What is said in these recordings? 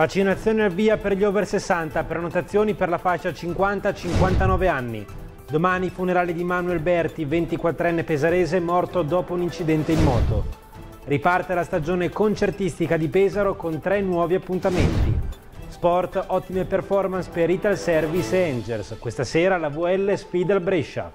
Vaccinazione al via per gli over 60, prenotazioni per la fascia 50-59 anni. Domani funerale di Manuel Berti, 24enne pesarese morto dopo un incidente in moto. Riparte la stagione concertistica di Pesaro con tre nuovi appuntamenti. Sport, ottime performance per Ital Service e Angers. Questa sera la VL sfida il Brescia.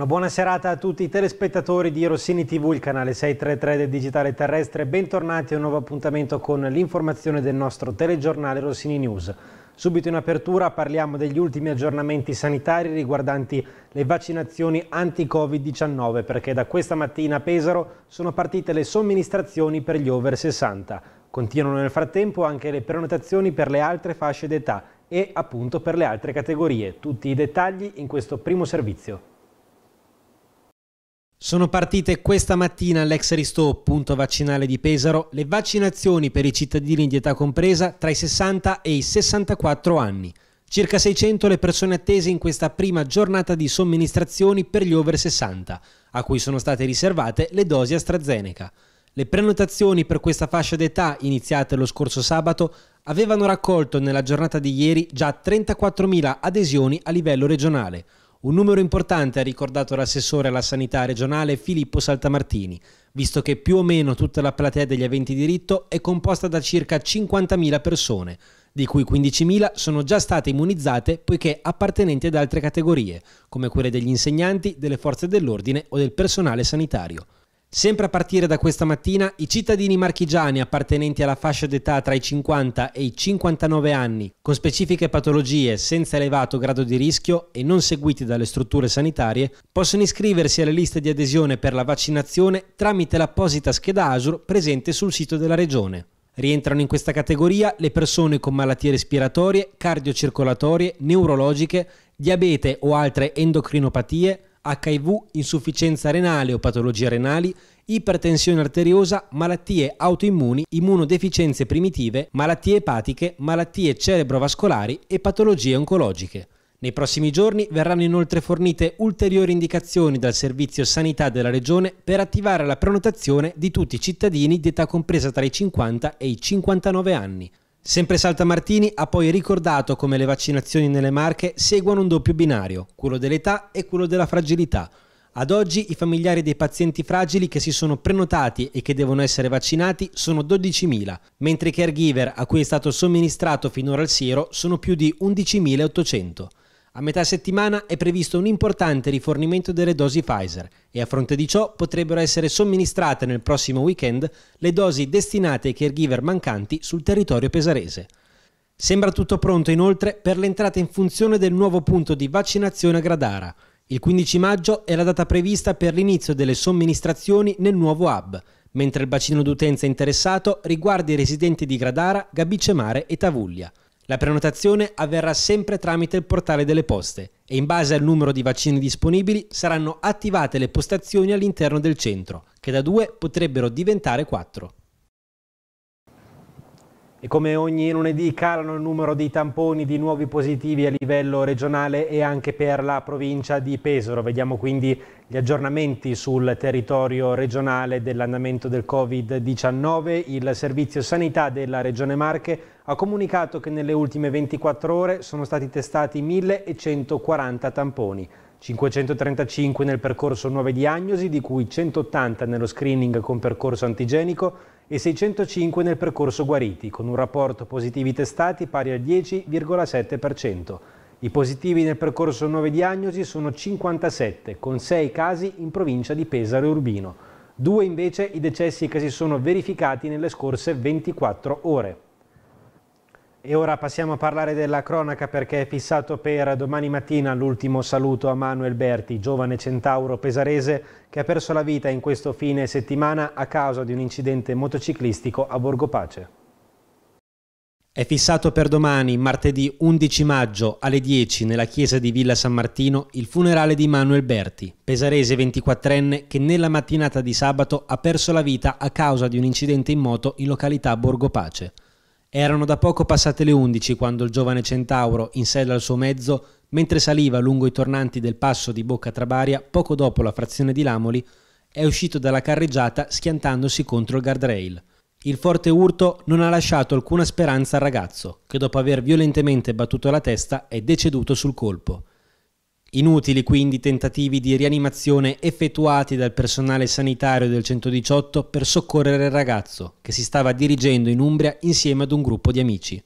Una buona serata a tutti i telespettatori di Rossini TV, il canale 633 del Digitale Terrestre. Bentornati a un nuovo appuntamento con l'informazione del nostro telegiornale Rossini News. Subito in apertura parliamo degli ultimi aggiornamenti sanitari riguardanti le vaccinazioni anti-Covid-19 perché da questa mattina a Pesaro sono partite le somministrazioni per gli over 60. Continuano nel frattempo anche le prenotazioni per le altre fasce d'età e appunto per le altre categorie. Tutti i dettagli in questo primo servizio. Sono partite questa mattina all'ex Ristò, punto vaccinale di Pesaro, le vaccinazioni per i cittadini di età compresa tra i 60 e i 64 anni. Circa 600 le persone attese in questa prima giornata di somministrazioni per gli over 60, a cui sono state riservate le dosi AstraZeneca. Le prenotazioni per questa fascia d'età, iniziate lo scorso sabato, avevano raccolto nella giornata di ieri già 34.000 adesioni a livello regionale. Un numero importante ha ricordato l'assessore alla sanità regionale Filippo Saltamartini, visto che più o meno tutta la platea degli aventi diritto è composta da circa 50.000 persone, di cui 15.000 sono già state immunizzate poiché appartenenti ad altre categorie, come quelle degli insegnanti, delle forze dell'ordine o del personale sanitario. Sempre a partire da questa mattina, i cittadini marchigiani appartenenti alla fascia d'età tra i 50 e i 59 anni, con specifiche patologie senza elevato grado di rischio e non seguiti dalle strutture sanitarie, possono iscriversi alle liste di adesione per la vaccinazione tramite l'apposita scheda ASUR presente sul sito della Regione. Rientrano in questa categoria le persone con malattie respiratorie, cardiocircolatorie, neurologiche, diabete o altre endocrinopatie, HIV, insufficienza renale o patologie renali, ipertensione arteriosa, malattie autoimmuni, immunodeficienze primitive, malattie epatiche, malattie cerebrovascolari e patologie oncologiche. Nei prossimi giorni verranno inoltre fornite ulteriori indicazioni dal Servizio Sanità della Regione per attivare la prenotazione di tutti i cittadini di età compresa tra i 50 e i 59 anni, Sempre Saltamartini ha poi ricordato come le vaccinazioni nelle Marche seguono un doppio binario, quello dell'età e quello della fragilità. Ad oggi i familiari dei pazienti fragili che si sono prenotati e che devono essere vaccinati sono 12.000, mentre i caregiver a cui è stato somministrato finora il siero sono più di 11.800. A metà settimana è previsto un importante rifornimento delle dosi Pfizer e a fronte di ciò potrebbero essere somministrate nel prossimo weekend le dosi destinate ai caregiver mancanti sul territorio pesarese. Sembra tutto pronto inoltre per l'entrata in funzione del nuovo punto di vaccinazione a Gradara. Il 15 maggio è la data prevista per l'inizio delle somministrazioni nel nuovo hub, mentre il bacino d'utenza interessato riguarda i residenti di Gradara, Gabicemare e Tavuglia. La prenotazione avverrà sempre tramite il portale delle poste e in base al numero di vaccini disponibili saranno attivate le postazioni all'interno del centro, che da due potrebbero diventare quattro. E come ogni lunedì calano il numero di tamponi di nuovi positivi a livello regionale e anche per la provincia di Pesaro. Vediamo quindi gli aggiornamenti sul territorio regionale dell'andamento del Covid-19. Il Servizio Sanità della Regione Marche ha comunicato che nelle ultime 24 ore sono stati testati 1140 tamponi. 535 nel percorso nuove diagnosi, di cui 180 nello screening con percorso antigenico e 605 nel percorso guariti, con un rapporto positivi testati pari al 10,7%. I positivi nel percorso nuove diagnosi sono 57, con 6 casi in provincia di Pesaro e Urbino. Due invece i decessi che si sono verificati nelle scorse 24 ore. E ora passiamo a parlare della cronaca perché è fissato per domani mattina l'ultimo saluto a Manuel Berti, giovane centauro pesarese che ha perso la vita in questo fine settimana a causa di un incidente motociclistico a Borgo Pace. È fissato per domani, martedì 11 maggio alle 10 nella chiesa di Villa San Martino, il funerale di Manuel Berti, pesarese 24enne che nella mattinata di sabato ha perso la vita a causa di un incidente in moto in località Borgo Pace. Erano da poco passate le 11 quando il giovane centauro, in sella al suo mezzo, mentre saliva lungo i tornanti del passo di Bocca Trabaria, poco dopo la frazione di Lamoli, è uscito dalla carreggiata schiantandosi contro il guardrail. Il forte urto non ha lasciato alcuna speranza al ragazzo, che dopo aver violentemente battuto la testa è deceduto sul colpo. Inutili quindi i tentativi di rianimazione effettuati dal personale sanitario del 118 per soccorrere il ragazzo, che si stava dirigendo in Umbria insieme ad un gruppo di amici.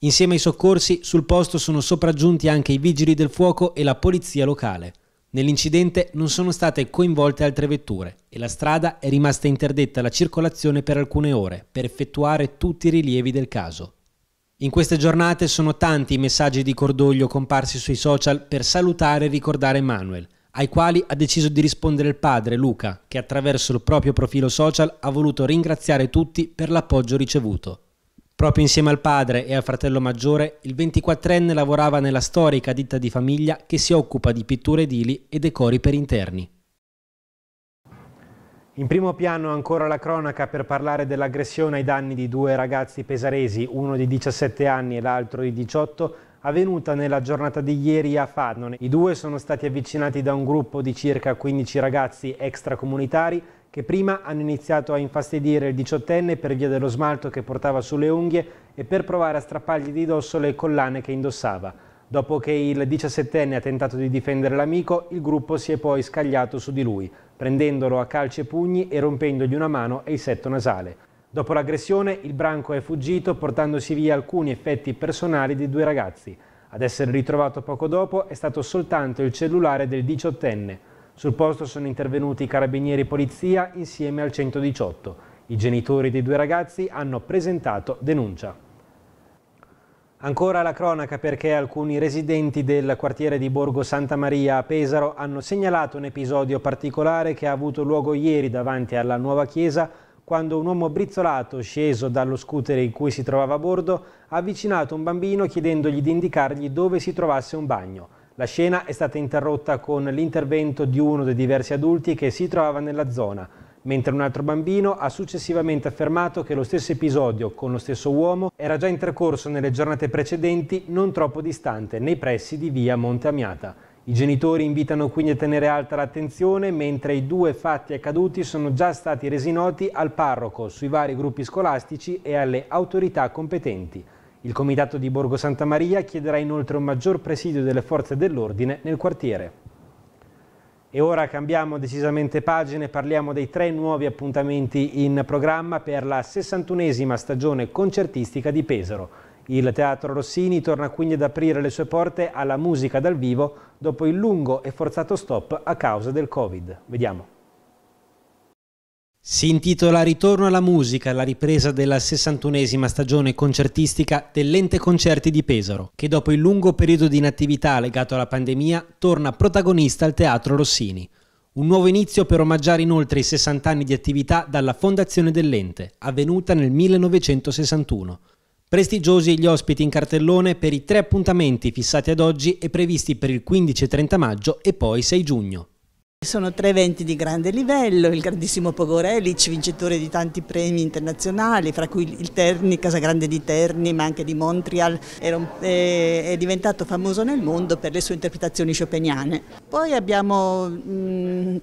Insieme ai soccorsi, sul posto sono sopraggiunti anche i vigili del fuoco e la polizia locale. Nell'incidente non sono state coinvolte altre vetture e la strada è rimasta interdetta alla circolazione per alcune ore per effettuare tutti i rilievi del caso. In queste giornate sono tanti i messaggi di cordoglio comparsi sui social per salutare e ricordare Manuel, ai quali ha deciso di rispondere il padre Luca, che attraverso il proprio profilo social ha voluto ringraziare tutti per l'appoggio ricevuto. Proprio insieme al padre e al fratello maggiore, il 24enne lavorava nella storica ditta di famiglia che si occupa di pitture edili e decori per interni. In primo piano ancora la cronaca per parlare dell'aggressione ai danni di due ragazzi pesaresi, uno di 17 anni e l'altro di 18, avvenuta nella giornata di ieri a Fadnone. I due sono stati avvicinati da un gruppo di circa 15 ragazzi extracomunitari che prima hanno iniziato a infastidire il diciottenne per via dello smalto che portava sulle unghie e per provare a strappargli di dosso le collane che indossava. Dopo che il 17enne ha tentato di difendere l'amico, il gruppo si è poi scagliato su di lui, prendendolo a calci e pugni e rompendogli una mano e il setto nasale. Dopo l'aggressione, il branco è fuggito portandosi via alcuni effetti personali di due ragazzi. Ad essere ritrovato poco dopo è stato soltanto il cellulare del 18enne. Sul posto sono intervenuti i carabinieri polizia insieme al 118. I genitori dei due ragazzi hanno presentato denuncia. Ancora la cronaca perché alcuni residenti del quartiere di Borgo Santa Maria a Pesaro hanno segnalato un episodio particolare che ha avuto luogo ieri davanti alla nuova chiesa quando un uomo brizzolato, sceso dallo scooter in cui si trovava a bordo, ha avvicinato un bambino chiedendogli di indicargli dove si trovasse un bagno. La scena è stata interrotta con l'intervento di uno dei diversi adulti che si trovava nella zona mentre un altro bambino ha successivamente affermato che lo stesso episodio con lo stesso uomo era già intercorso nelle giornate precedenti non troppo distante, nei pressi di via Monte Amiata. I genitori invitano quindi a tenere alta l'attenzione mentre i due fatti accaduti sono già stati resi noti al parroco, sui vari gruppi scolastici e alle autorità competenti. Il comitato di Borgo Santa Maria chiederà inoltre un maggior presidio delle forze dell'ordine nel quartiere. E ora cambiamo decisamente pagina e parliamo dei tre nuovi appuntamenti in programma per la 61esima stagione concertistica di Pesaro. Il Teatro Rossini torna quindi ad aprire le sue porte alla musica dal vivo dopo il lungo e forzato stop a causa del Covid. Vediamo. Si intitola Ritorno alla musica, la ripresa della 61esima stagione concertistica dell'ente concerti di Pesaro, che dopo il lungo periodo di inattività legato alla pandemia torna protagonista al Teatro Rossini. Un nuovo inizio per omaggiare inoltre i 60 anni di attività dalla fondazione dell'ente, avvenuta nel 1961. Prestigiosi gli ospiti in cartellone per i tre appuntamenti fissati ad oggi e previsti per il 15 e 30 maggio e poi 6 giugno. Sono tre eventi di grande livello, il grandissimo Pogorelic, vincitore di tanti premi internazionali, fra cui il Terni, Casagrande di Terni, ma anche di Montreal, eh, è diventato famoso nel mondo per le sue interpretazioni chopiniane. Poi abbiamo mh, mm,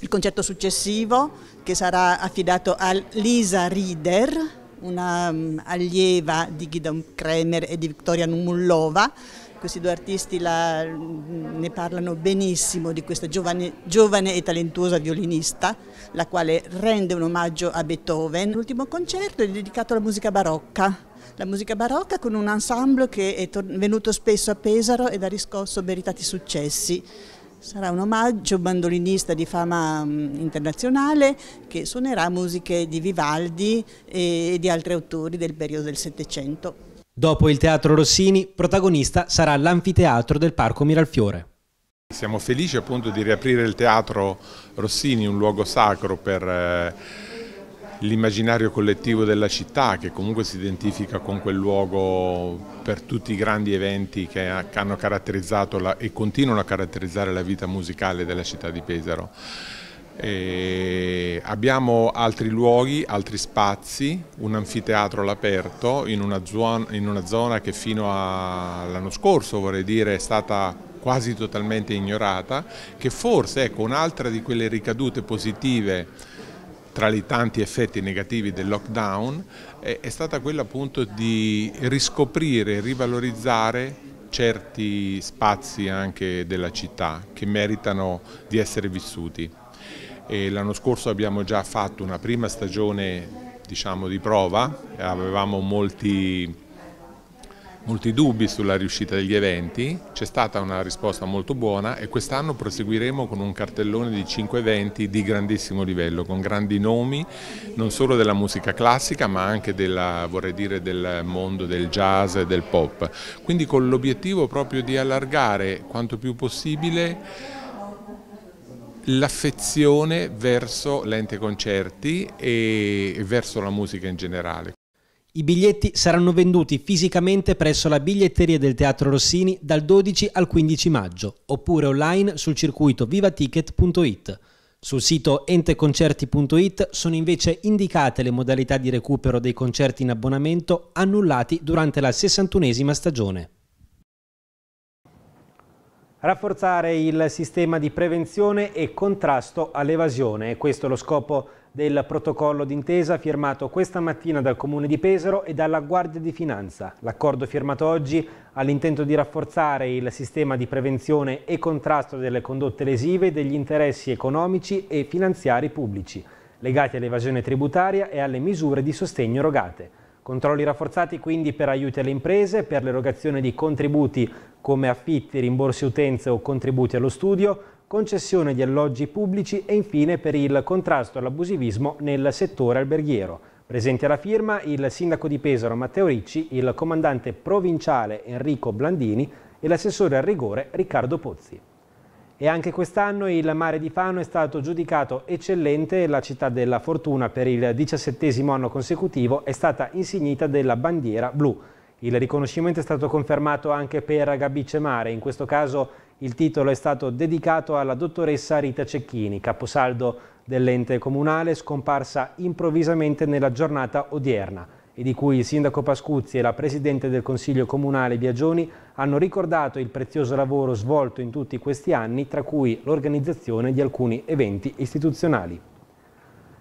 il concerto successivo che sarà affidato a Lisa Rieder, una um, allieva di Guido Kremer e di Victoria Numullova, questi due artisti la, ne parlano benissimo di questa giovane, giovane, e talentuosa violinista, la quale rende un omaggio a Beethoven. L'ultimo concerto è dedicato alla musica barocca. La musica barocca con un ensemble che è venuto spesso a Pesaro ed ha riscosso meritati successi. Sarà un omaggio bandolinista di fama mm, internazionale che suonerà musiche di Vivaldi e di altri autori del periodo del Settecento. Dopo il Teatro Rossini, protagonista sarà l'anfiteatro del Parco Miralfiore. Siamo felici appunto di riaprire il Teatro Rossini, un luogo sacro per eh, l'immaginario collettivo della città che comunque si identifica con quel luogo per tutti i grandi eventi che hanno caratterizzato la, e continuano a caratterizzare la vita musicale della città di Pesaro. E abbiamo altri luoghi, altri spazi, un anfiteatro all'aperto in, in, una zona che fino all'anno scorso vorrei dire è stata quasi totalmente ignorata, che forse ecco un'altra di quelle ricadute positive tra i tanti effetti negativi del lockdown è, è stata quella appunto di riscoprire, rivalorizzare certi spazi anche della città che meritano di essere vissuti l'anno scorso abbiamo già fatto una prima stagione diciamo, di prova, avevamo molti, molti dubbi sulla riuscita degli eventi, c'è stata una risposta molto buona e quest'anno proseguiremo con un cartellone di 5 eventi di grandissimo livello, con grandi nomi non solo della musica classica ma anche della, dire, del mondo del jazz e del pop, quindi con l'obiettivo proprio di allargare quanto più possibile l'affezione verso l'ente concerti e verso la musica in generale. I biglietti saranno venduti fisicamente presso la biglietteria del Teatro Rossini dal 12 al 15 maggio, oppure online sul circuito vivaticket.it. Sul sito enteconcerti.it sono invece indicate le modalità di recupero dei concerti in abbonamento annullati durante la 61esima stagione. Rafforzare il sistema di prevenzione e contrasto all'evasione. Questo è lo scopo del protocollo d'intesa firmato questa mattina dal Comune di Pesaro e dalla Guardia di Finanza. L'accordo firmato oggi ha l'intento di rafforzare il sistema di prevenzione e contrasto delle condotte lesive degli interessi economici e finanziari pubblici legati all'evasione tributaria e alle misure di sostegno erogate. Controlli rafforzati quindi per aiuti alle imprese, per l'erogazione di contributi come affitti, rimborsi utenze o contributi allo studio, concessione di alloggi pubblici e infine per il contrasto all'abusivismo nel settore alberghiero. Presenti alla firma il sindaco di Pesaro Matteo Ricci, il comandante provinciale Enrico Blandini e l'assessore al rigore Riccardo Pozzi. E anche quest'anno il mare di Fano è stato giudicato eccellente e la città della fortuna per il diciassettesimo anno consecutivo è stata insignita della bandiera blu. Il riconoscimento è stato confermato anche per Gabice Mare, in questo caso il titolo è stato dedicato alla dottoressa Rita Cecchini, caposaldo dell'ente comunale scomparsa improvvisamente nella giornata odierna e di cui il sindaco Pascuzzi e la presidente del Consiglio Comunale Biagioni hanno ricordato il prezioso lavoro svolto in tutti questi anni, tra cui l'organizzazione di alcuni eventi istituzionali.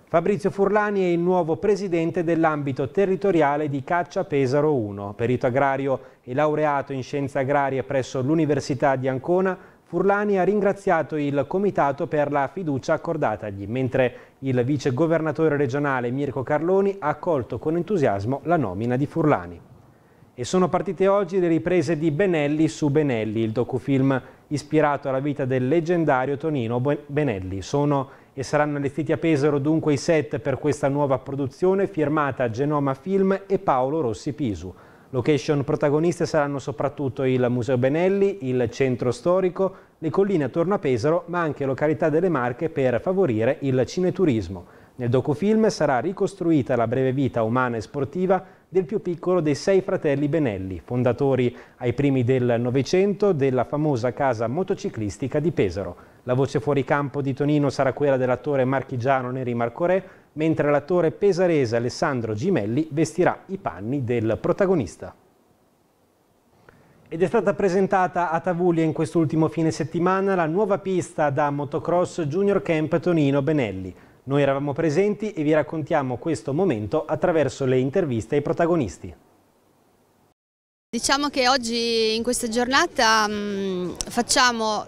Fabrizio Furlani è il nuovo presidente dell'ambito territoriale di Caccia Pesaro 1, perito agrario e laureato in scienze agrarie presso l'Università di Ancona, Furlani ha ringraziato il Comitato per la fiducia accordatagli, mentre il vice governatore regionale Mirko Carloni ha accolto con entusiasmo la nomina di Furlani. E sono partite oggi le riprese di Benelli su Benelli, il docufilm ispirato alla vita del leggendario Tonino Benelli. Sono e saranno allestiti a Pesaro dunque i set per questa nuova produzione firmata Genoma Film e Paolo Rossi Pisu. Location protagoniste saranno soprattutto il Museo Benelli, il centro storico, le colline attorno a Pesaro, ma anche località delle Marche per favorire il cineturismo. Nel docufilm sarà ricostruita la breve vita umana e sportiva del più piccolo dei sei fratelli Benelli, fondatori ai primi del Novecento della famosa casa motociclistica di Pesaro. La voce fuori campo di Tonino sarà quella dell'attore marchigiano Neri Marcorè, mentre l'attore pesarese Alessandro Gimelli vestirà i panni del protagonista. Ed è stata presentata a Tavuglia in quest'ultimo fine settimana la nuova pista da motocross Junior Camp Tonino Benelli. Noi eravamo presenti e vi raccontiamo questo momento attraverso le interviste ai protagonisti. Diciamo che oggi in questa giornata mh, mm, facciamo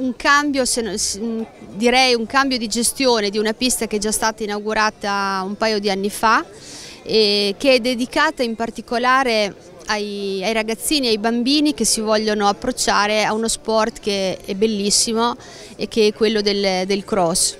un cambio, mm, direi un cambio di gestione di una pista che è già stata inaugurata un paio di anni fa e che è dedicata in particolare ai, ai ragazzini e ai bambini che si vogliono approcciare a uno sport che è bellissimo e che è quello del, del cross.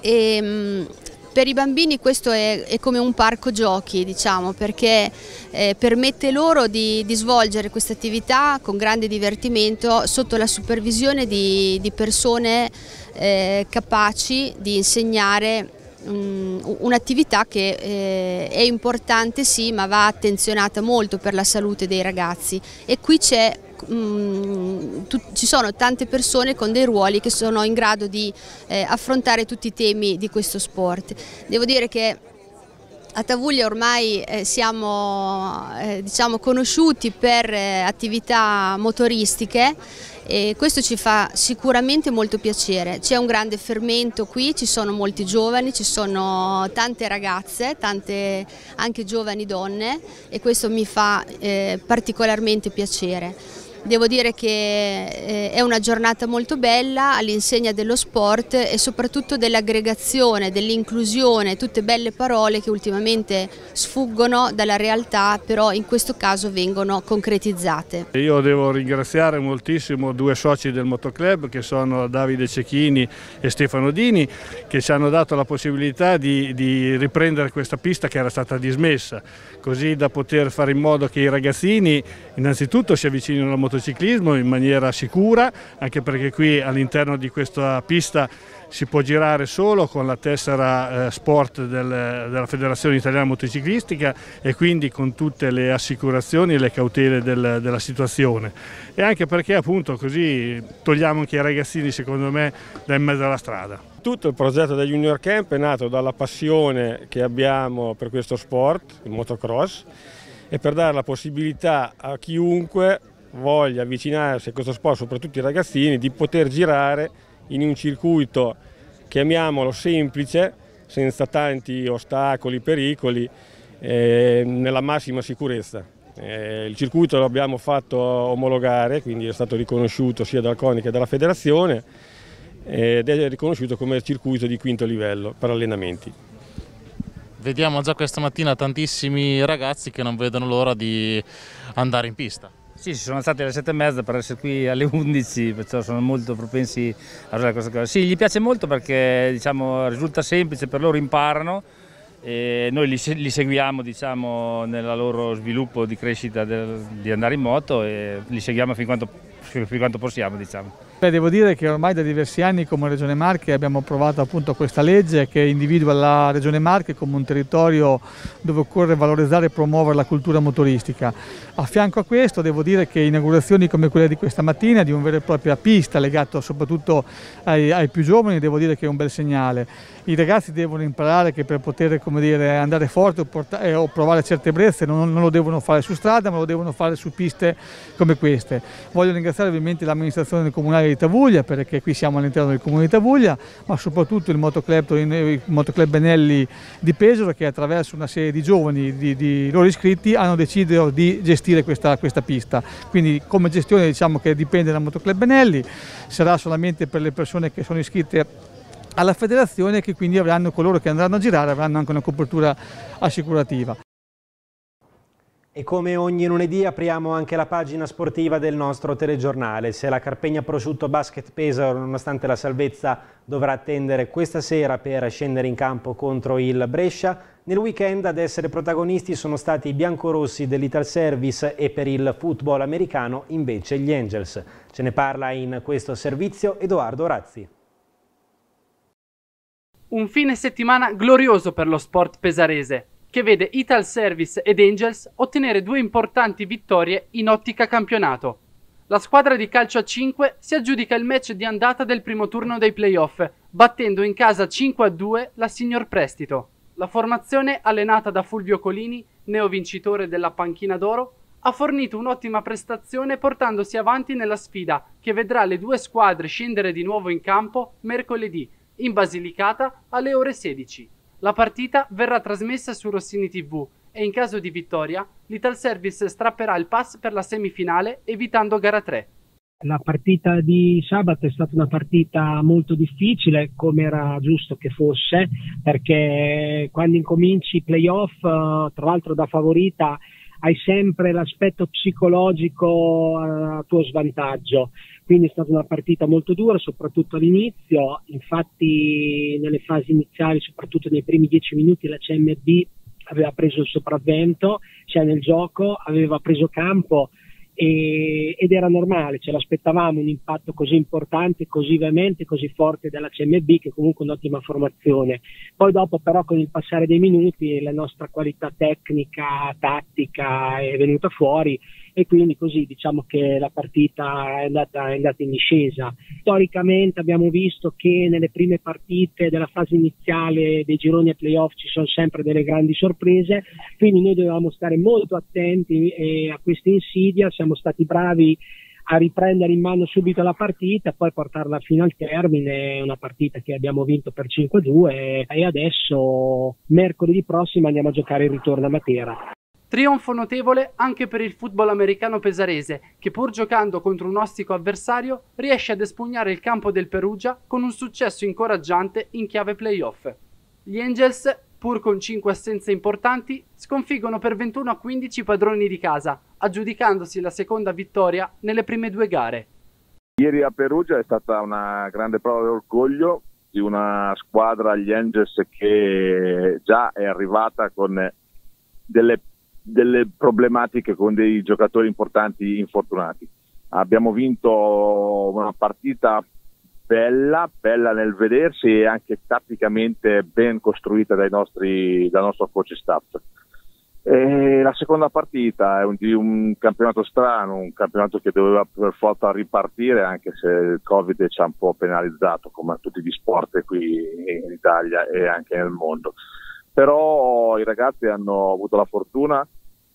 E, ehm, per i bambini questo è, è come un parco giochi, diciamo, perché eh, permette loro di, di svolgere questa attività con grande divertimento sotto la supervisione di, di persone eh, capaci di insegnare mm, un'attività che eh, è importante sì ma va attenzionata molto per la salute dei ragazzi e qui c'è mh, mm, ci sono tante persone con dei ruoli che sono in grado di eh, affrontare tutti i temi di questo sport. Devo dire che a Tavuglia ormai eh, siamo eh, diciamo conosciuti per eh, attività motoristiche e questo ci fa sicuramente molto piacere. C'è un grande fermento qui, ci sono molti giovani, ci sono tante ragazze, tante anche giovani donne e questo mi fa eh, particolarmente piacere. Devo dire che eh, è una giornata molto bella all'insegna dello sport e soprattutto dell'aggregazione, dell'inclusione, tutte belle parole che ultimamente sfuggono dalla realtà, però in questo caso vengono concretizzate. Io devo ringraziare moltissimo due soci del motoclub che sono Davide Cecchini e Stefano Dini che ci hanno dato la possibilità di, di riprendere questa pista che era stata dismessa, così da poter fare in modo che i ragazzini innanzitutto si avvicinino alla motoclub motociclismo in maniera sicura, anche perché qui all'interno di questa pista si può girare solo con la tessera eh, sport del, della Federazione Italiana Motociclistica e quindi con tutte le assicurazioni e le cautele del, della situazione e anche perché appunto così togliamo anche i ragazzini secondo me da in mezzo alla strada. Tutto il progetto del Junior Camp è nato dalla passione che abbiamo per questo sport, il motocross, e per dare la possibilità a chiunque voglia avvicinarsi a questo sport, soprattutto i ragazzini, di poter girare in un circuito, chiamiamolo semplice, senza tanti ostacoli, pericoli, eh, nella massima sicurezza. Eh, il circuito l'abbiamo fatto omologare, quindi è stato riconosciuto sia dal Conica che dalla Federazione ed è riconosciuto come circuito di quinto livello per allenamenti. Vediamo già questa mattina tantissimi ragazzi che non vedono l'ora di andare in pista. Sì, ci sono alzati alle 7 e mezza per essere qui alle 11, perciò sono molto propensi a usare questa cosa. Sì, gli piace molto perché diciamo, risulta semplice, per loro imparano e noi li, li seguiamo diciamo, nel loro sviluppo di crescita del, di andare in moto e li seguiamo fin quanto, fin quanto possiamo. Diciamo. Beh, devo dire che ormai da diversi anni come Regione Marche abbiamo approvato appunto questa legge che individua la Regione Marche come un territorio dove occorre valorizzare e promuovere la cultura motoristica. A fianco a questo devo dire che inaugurazioni come quella di questa mattina di una vera e propria pista legata soprattutto ai, ai, più giovani devo dire che è un bel segnale. I ragazzi devono imparare che per poter dire, andare forte o, portare, eh, o, provare certe brezze non, non lo devono fare su strada ma lo devono fare su piste come queste. Voglio ringraziare ovviamente l'amministrazione comunale di Tavuglia perché qui siamo all'interno del comune di Tavuglia ma soprattutto il motoclub, il motoclub Benelli di Pesaro che attraverso una serie di giovani, di, di loro iscritti hanno deciso di gestire questa, questa pista quindi come gestione diciamo che dipende dal motoclub Benelli sarà solamente per le persone che sono iscritte alla federazione che quindi avranno coloro che andranno a girare avranno anche una copertura assicurativa. E come ogni lunedì apriamo anche la pagina sportiva del nostro telegiornale. Se la Carpegna Prosciutto Basket Pesaro, nonostante la salvezza, dovrà attendere questa sera per scendere in campo contro il Brescia, nel weekend ad essere protagonisti sono stati i biancorossi dell'Ital Service e per il football americano invece gli Angels. Ce ne parla in questo servizio Edoardo Razzi. Un fine settimana glorioso per lo sport pesarese che vede Ital Service ed Angels ottenere due importanti vittorie in ottica campionato. La squadra di calcio a 5 si aggiudica il match di andata del primo turno dei playoff, battendo in casa 5-2 la Signor Prestito. La formazione, allenata da Fulvio Colini, neo vincitore della panchina d'oro, ha fornito un'ottima prestazione portandosi avanti nella sfida che vedrà le due squadre scendere di nuovo in campo mercoledì in Basilicata alle ore 16. La partita verrà trasmessa su Rossini TV e in caso di vittoria l'Ital Service strapperà il pass per la semifinale evitando gara 3. La partita di sabato è stata una partita molto difficile, come era giusto che fosse, perché quando incominci i playoff, eh, tra l'altro da favorita, hai sempre l'aspetto psicologico eh, a tuo svantaggio. Quindi è stata una partita molto dura, soprattutto all'inizio. Infatti, nelle fasi iniziali, soprattutto nei primi dieci minuti, la CMB aveva preso il sopravvento, cioè nel gioco aveva preso campo e, ed era normale, ce l'aspettavamo un impatto così importante, così veemente, così forte della CMB che comunque è un'ottima formazione. Poi dopo però con il passare dei minuti la nostra qualità tecnica, tattica è venuta fuori e quindi così diciamo che la partita è andata, è andata in discesa. Storicamente abbiamo visto che nelle prime partite della fase iniziale dei gironi e playoff ci sono sempre delle grandi sorprese, quindi noi dovevamo stare molto attenti eh, a questa insidia, siamo stati bravi a riprendere in mano subito la partita e poi portarla fino al termine, una partita che abbiamo vinto per 5-2 e adesso mercoledì prossimo andiamo a giocare il ritorno a Matera. Trionfo notevole anche per il football americano pesarese, che pur giocando contro un ostico avversario riesce ad espugnare il campo del Perugia con un successo incoraggiante in chiave playoff. Gli Angels, pur con 5 assenze importanti, sconfiggono per 21 a 15 i padroni di casa, aggiudicandosi la seconda vittoria nelle prime due gare. Ieri a Perugia è stata una grande prova d'orgoglio di una squadra, gli Angels, che già è arrivata con delle delle problematiche con dei giocatori importanti infortunati. Abbiamo vinto una partita bella, bella nel vedersi e anche tatticamente ben costruita nostri, dal nostro coach staff. E la seconda partita è un, di un campionato strano, un campionato che doveva per forza ripartire anche se il Covid ci ha un po' penalizzato come tutti gli sport qui in Italia e anche nel mondo però i ragazzi hanno avuto la fortuna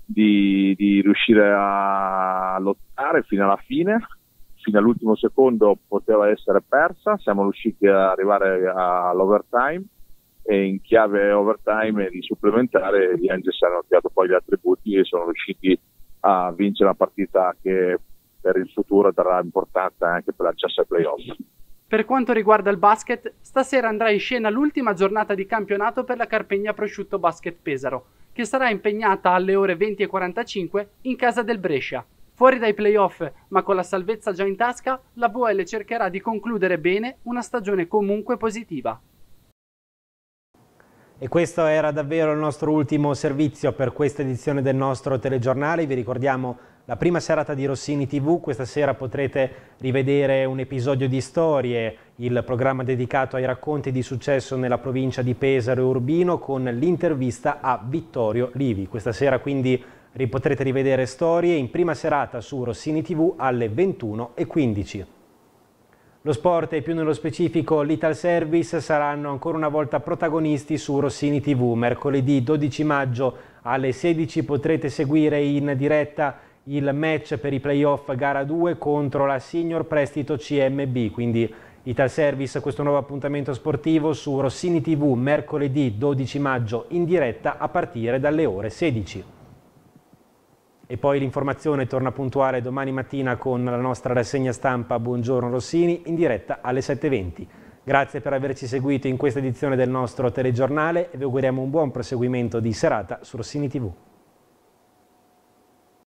di, di riuscire a lottare fino alla fine, fino all'ultimo secondo poteva essere persa, siamo riusciti ad arrivare all'overtime e in chiave overtime di supplementare gli Angels hanno tirato poi gli attributi e sono riusciti a vincere una partita che per il futuro darà importanza anche per l'accesso ai Playoff. Per quanto riguarda il basket, stasera andrà in scena l'ultima giornata di campionato per la Carpegna Prosciutto Basket Pesaro, che sarà impegnata alle ore 20.45 in casa del Brescia. Fuori dai playoff, ma con la salvezza già in tasca, la VL cercherà di concludere bene una stagione comunque positiva. E questo era davvero il nostro ultimo servizio per questa edizione del nostro telegiornale. Vi ricordiamo la prima serata di Rossini TV, questa sera potrete rivedere un episodio di Storie, il programma dedicato ai racconti di successo nella provincia di Pesaro e Urbino con l'intervista a Vittorio Livi. Questa sera quindi potrete rivedere Storie in prima serata su Rossini TV alle 21.15. Lo sport e più nello specifico l'Ital Service saranno ancora una volta protagonisti su Rossini TV. Mercoledì 12 maggio alle 16 potrete seguire in diretta il match per i playoff gara 2 contro la Senior Prestito CMB, quindi Ital Service, questo nuovo appuntamento sportivo su Rossini TV mercoledì 12 maggio in diretta a partire dalle ore 16. E poi l'informazione torna puntuale domani mattina con la nostra rassegna stampa Buongiorno Rossini in diretta alle 7.20. Grazie per averci seguito in questa edizione del nostro telegiornale e vi auguriamo un buon proseguimento di serata su Rossini TV.